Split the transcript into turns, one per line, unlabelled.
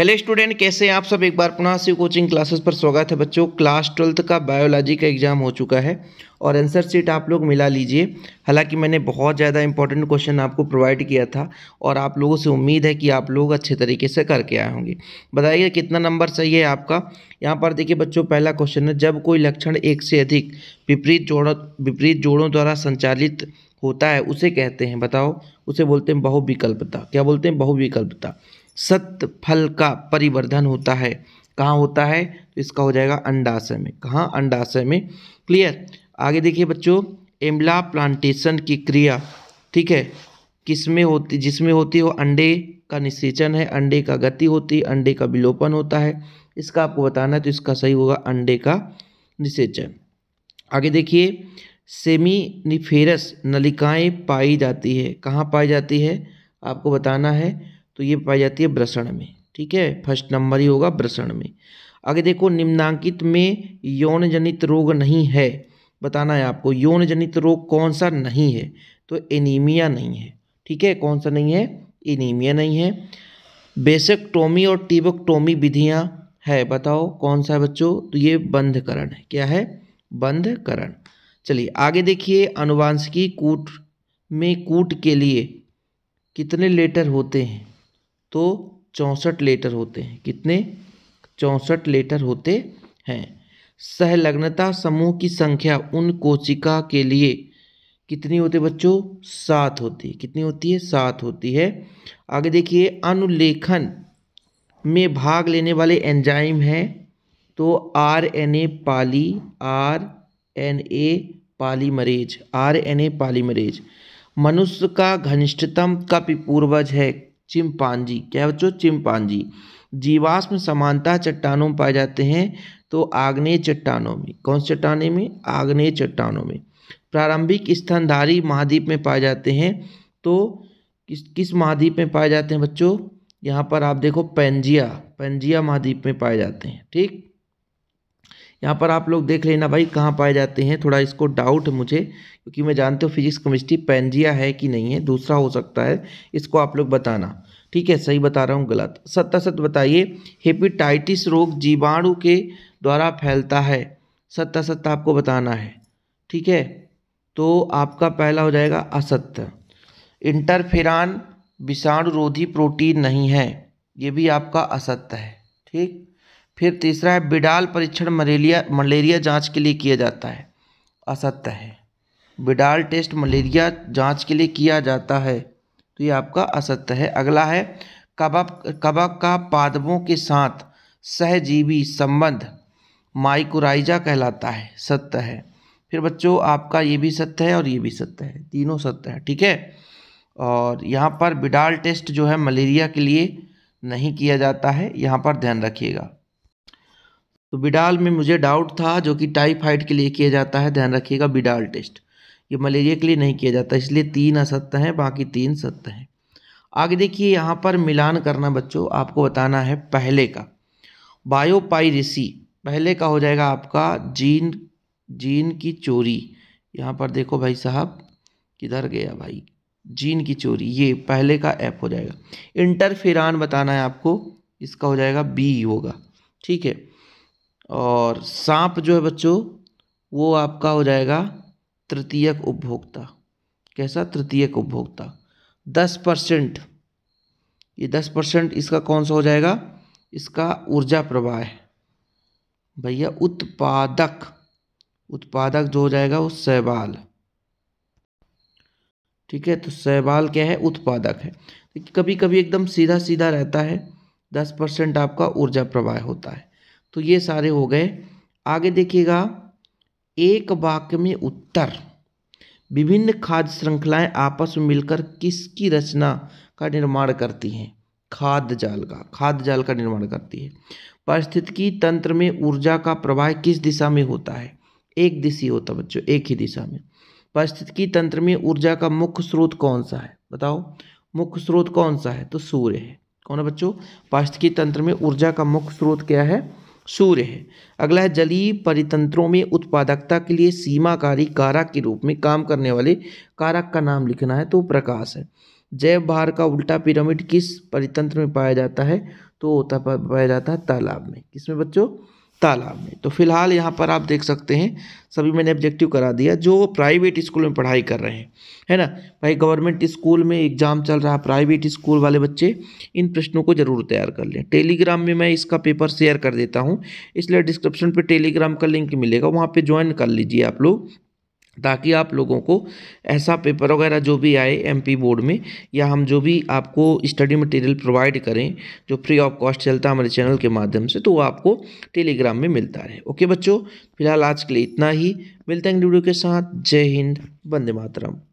hello student कैसे हैं आप सब एक बार पुनः से कोचिंग क्लासेस पर स्वागत है बच्चों क्लास ट्वेल्थ का बायोलॉजी का एग्जाम हो चुका है और आंसर सीट आप लोग मिला लीजिए हालांकि मैंने बहुत ज़्यादा इंपॉर्टेंट क्वेश्चन आपको प्रोवाइड किया था और आप लोगों से उम्मीद है कि आप लोग अच्छे तरीके से करके आए होंगे बताइए कितना नंबर सही है आपका यहाँ पर देखिए बच्चों पहला क्वेश्चन है जब कोई लक्षण एक से अधिक विपरीत जोड़ों विपरीत जोड़ों द्वारा संचालित होता है उसे कहते हैं बताओ उसे बोलते हैं बहुविकल्पता क्या बोलते हैं बहुविकल्पता सत्य फल का परिवर्धन होता है कहाँ होता है तो इसका हो जाएगा अंडाशय में कहाँ अंडाशय में क्लियर आगे देखिए बच्चों एम्ला प्लांटेशन की क्रिया ठीक है किसमें होती जिसमें होती है वो अंडे का निषेचन है अंडे का गति होती अंडे का विलोपन होता है इसका आपको बताना है तो इसका सही होगा अंडे का निषेचन आगे देखिए सेमी निफेरस नलिकाएँ पाई जाती है कहाँ पाई जाती है आपको बताना है तो ये पाई जाती है ब्रसण में ठीक है फर्स्ट नंबर ही होगा ब्रसण में आगे देखो निम्नांकित में यौन जनित रोग नहीं है बताना है आपको यौन जनित रोग कौन सा नहीं है तो एनीमिया नहीं है ठीक है कौन सा नहीं है एनीमिया नहीं है बेसक टोमी और टिबोक्टोमी विधियाँ है बताओ कौन सा है बच्चों तो ये बंधकरण है क्या है बंधकरण चलिए आगे देखिए अनुवांशिकी कूट में कूट के लिए कितने लेटर होते हैं तो चौंसठ लेटर होते हैं कितने चौंसठ लेटर होते हैं सहलग्नता समूह की संख्या उन कोशिका के लिए कितनी होती है बच्चों सात होती है कितनी होती है सात होती है आगे देखिए अनुलेखन में भाग लेने वाले एंजाइम हैं तो R N A poly R N A polymerase R N A मरीज मनुष्य का घनिष्ठतम कपि पूर्वज है चिंपांजी क्या बच्चों चिंपांजी जीवाश्म समानता चट्टानों में पाए जाते हैं तो आग्नेय चट्टानों में कौन से चट्टाने में आग्नेय चट्टानों में प्रारंभिक स्थानधारी महाद्वीप में पाए जाते हैं तो किस किस महाद्वीप में पाए जाते हैं बच्चों यहाँ पर आप देखो पेंजिया पेंजिया महाद्वीप में पाए जाते हैं ठीक यहाँ पर आप लोग देख लेना भाई कहाँ पाए जाते हैं थोड़ा इसको डाउट मुझे क्योंकि मैं जानते हूँ फिजिक्स केमिस्ट्री पेंजिया है कि नहीं है दूसरा हो सकता है इसको आप लोग बताना ठीक है सही बता रहा हूँ गलत सत्ता सत्य बताइए हेपेटाइटिस रोग जीवाणु के द्वारा फैलता है सत्ता सत्य आपको बताना है ठीक है तो आपका पहला हो जाएगा असत्य इंटरफेरान विषाणुरोधी प्रोटीन नहीं है ये भी आपका असत्य है ठीक फिर तीसरा है बिडाल परीक्षण मलेरिया मलेरिया जाँच के लिए किया जाता है असत्य है बिडाल टेस्ट मलेरिया जाँच के लिए किया जाता है तो ये आपका असत्य है अगला है कबक कबक का पादपों के साथ सहजीवी संबंध माइकोराइजा कहलाता है सत्य है फिर बच्चों आपका ये भी सत्य है और ये भी सत्य है तीनों सत्य है ठीक है और यहाँ पर बिडाल टेस्ट जो है मलेरिया के लिए नहीं किया जाता है यहाँ पर ध्यान रखिएगा तो बिडाल में मुझे डाउट था जो कि टाइफाइड के लिए किया जाता है ध्यान रखिएगा बिडाल टेस्ट ये मलेरिया के लिए नहीं किया जाता इसलिए तीन असत्य हैं बाकी तीन सत्य हैं आगे देखिए यहाँ पर मिलान करना बच्चों आपको बताना है पहले का बायोपाइरिसी पहले का हो जाएगा आपका जीन जीन की चोरी यहाँ पर देखो भाई साहब किधर गया भाई जीन की चोरी ये पहले का ऐप हो जाएगा इंटरफेरान बताना है आपको इसका हो जाएगा बी होगा ठीक है और सांप जो है बच्चों वो आपका हो जाएगा तृतीयक उपभोक्ता कैसा तृतीयक उपभोक्ता दस परसेंट ये दस परसेंट इसका कौन सा हो जाएगा इसका ऊर्जा प्रवाह भैया उत्पादक उत्पादक जो हो जाएगा वो सैबाल ठीक है तो सैबाल क्या है उत्पादक है कभी कभी एकदम सीधा सीधा रहता है दस परसेंट आपका ऊर्जा प्रवाह होता है तो ये सारे हो गए आगे देखिएगा एक वाक्य में उत्तर विभिन्न खाद्य श्रृंखलाएं आपस में मिलकर किसकी रचना का निर्माण करती हैं खाद्य जाल का खाद्य जाल का निर्माण करती है पारिस्थितिकी तंत्र में ऊर्जा का प्रवाह किस दिशा में होता है एक दिशी होता बच्चों एक ही दिशा में पारिस्थितिकी तंत्र में ऊर्जा का मुख्य स्रोत कौन सा है बताओ मुख्य स्रोत कौन सा है तो सूर्य है कौन है बच्चों पारिस्थितिकी तंत्र में ऊर्जा का मुख्य स्रोत क्या है सूर्य है अगला है जलीय परितंत्रों में उत्पादकता के लिए सीमाकारी कारक के रूप में काम करने वाले कारक का नाम लिखना है तो प्रकाश है जैव भार का उल्टा पिरामिड किस परितंत्र में पाया जाता है तो होता पाया जाता है तालाब में किसमें बच्चों तालाब में तो फिलहाल यहाँ पर आप देख सकते हैं सभी मैंने ऑब्जेक्टिव करा दिया जो प्राइवेट स्कूल में पढ़ाई कर रहे हैं है ना भाई गवर्नमेंट स्कूल में एग्ज़ाम चल रहा प्राइवेट स्कूल वाले बच्चे इन प्रश्नों को ज़रूर तैयार कर लें टेलीग्राम में मैं इसका पेपर शेयर कर देता हूँ इसलिए डिस्क्रिप्शन पर टेलीग्राम का लिंक मिलेगा वहाँ पर ज्वाइन कर लीजिए आप लोग ताकि आप लोगों को ऐसा पेपर वगैरह जो भी आए एमपी बोर्ड में या हम जो भी आपको स्टडी मटेरियल प्रोवाइड करें जो फ्री ऑफ कॉस्ट चलता है हमारे चैनल के माध्यम से तो वो आपको टेलीग्राम में मिलता रहे ओके बच्चों फिलहाल आज के लिए इतना ही मिलते हैं वीडियो के साथ जय हिंद वंदे मातरम